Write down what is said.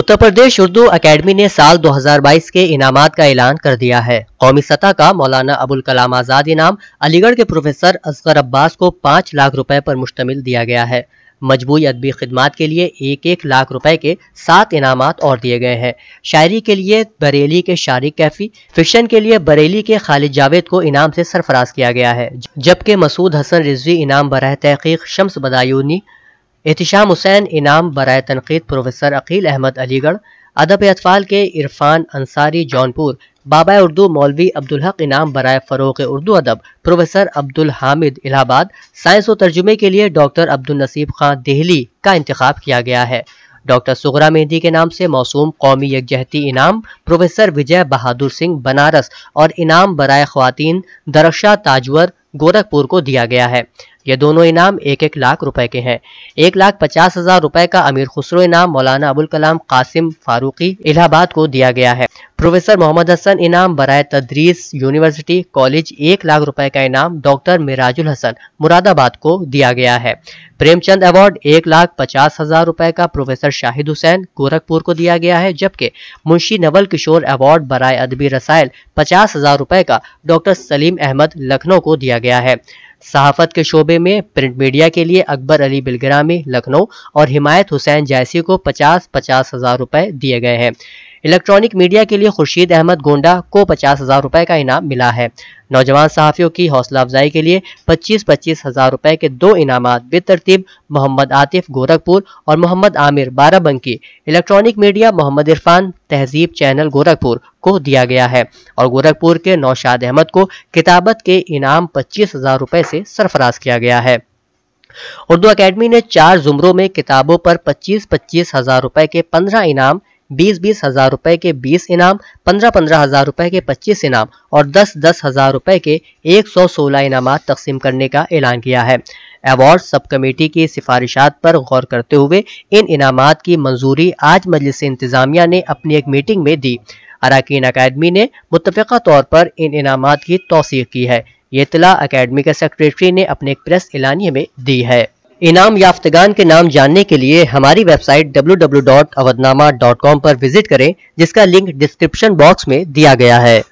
उत्तर प्रदेश Urdu academy ने साल 2022 के इनाम का ऐलान कर दिया है कौमी सतह का मौलाना अबुल कलाम आज़ाद इनाम अलीगढ़ के प्रोफेसर असगर अब्बास को पाँच लाख रुपए पर मुश्तमिल दिया गया है मजबूरी अदबी खदमात के लिए एक एक लाख रुपए के सात इनाम और दिए गए हैं शायरी के लिए बरेली के शारिक कैफी फिक्शन के लिए बरेली के खालिद जावेद को इनाम से सरफराज किया गया है जबकि मसूद हसन रिजवी इनाम बरह तहकीक शम्स बदायूनी एहतशाम हुसैन इनाम बरए तनकीद प्रोफेसर अकील अहमद अलीगढ़ अदब अतफाल के इरफान अंसारी जौनपुर बाबा उर्दू मौलवी अब्दुल हक इनाम बरए फ़रोग उर्दू अदब प्रोफेसर अब्दुल हामिद इलाहाबाद साइंस व तर्जुमे के लिए डॉक्टर अब्दुल नसीब खान देहली का इंतखब किया गया है डॉक्टर सुगरा मेहंदी के नाम से मौसूम कौमी यकजहती इनाम प्रोफेसर विजय बहादुर सिंह बनारस और इनाम बरए खुवान दरक्षा ताजवर गोरखपुर को दिया गया है ये दोनों इनाम एक एक लाख रुपए के हैं एक लाख पचास हजार रुपए का अमीर खुसरो इनाम मौलाना अबुल कलाम कासिम फारूकी इलाहाबाद को दिया गया है प्रोफेसर मोहम्मद हसन इनाम बराय तदरीस यूनिवर्सिटी कॉलेज एक लाख रुपए का इनाम डॉक्टर मिराजुल हसन मुरादाबाद को दिया गया है प्रेमचंद अवार्ड एक लाख पचास हजार रुपए का प्रोफेसर शाहिद हुसैन गोरखपुर को दिया गया है जबकि मुंशी नवल किशोर अवार्ड बराय अदबी रसायल पचास हजार रुपए का डॉक्टर सलीम अहमद लखनऊ को दिया गया है सहाफत के शोबे में प्रिंट मीडिया के लिए अकबर अली बिलग्रामी लखनऊ और हिमायत हुसैन जैसी को पचास पचास हजार रुपए दिए गए हैं इलेक्ट्रॉनिक मीडिया के लिए खुर्शीद अहमद गोंडा को पचास हजार रुपए का इनाम मिला है नौजवान सहाफ़ियों की हौसला अफजाई के लिए पच्चीस पच्चीस हजार रुपए के दो इनाम बेतरतीब मोहम्मद आतिफ गोरखपुर और Mohammad Aamir Barabanki electronic media Mohammad Irfan Tehzeeb channel Gorakhpur को दिया गया है और गोरखपुर के नौशाद अहमद को किताबत के इनाम पच्चीस हजार रुपए से सरफराज किया गया है उर्दू अकेडमी ने चार जुमरों में किताबों पर पच्चीस पच्चीस हजार रुपए के पंद्रह इनाम बीस बीस हजार रुपए के बीस इनाम पंद्रह पंद्रह हजार रुपए के पच्चीस इनाम और दस दस हजार रुपए के एक सौ सोलह इनाम तकसीम करने का ऐलान किया है अवार्ड सब कमेटी की सिफारिशात पर गौर करते हुए इन इनाम की मंजूरी आज मजलिस इंतजामिया ने अपनी एक मीटिंग में दी अरकान अकेडमी ने मुतफ़ा तौर पर इन इनाम की तोसीक की है ये इतला अकेडमी के सेक्रेटरी ने अपने एक प्रेस एलानिए में दी है इनाम याफ्तगान के नाम जानने के लिए हमारी वेबसाइट डब्ल्यू पर विजिट करें जिसका लिंक डिस्क्रिप्शन बॉक्स में दिया गया है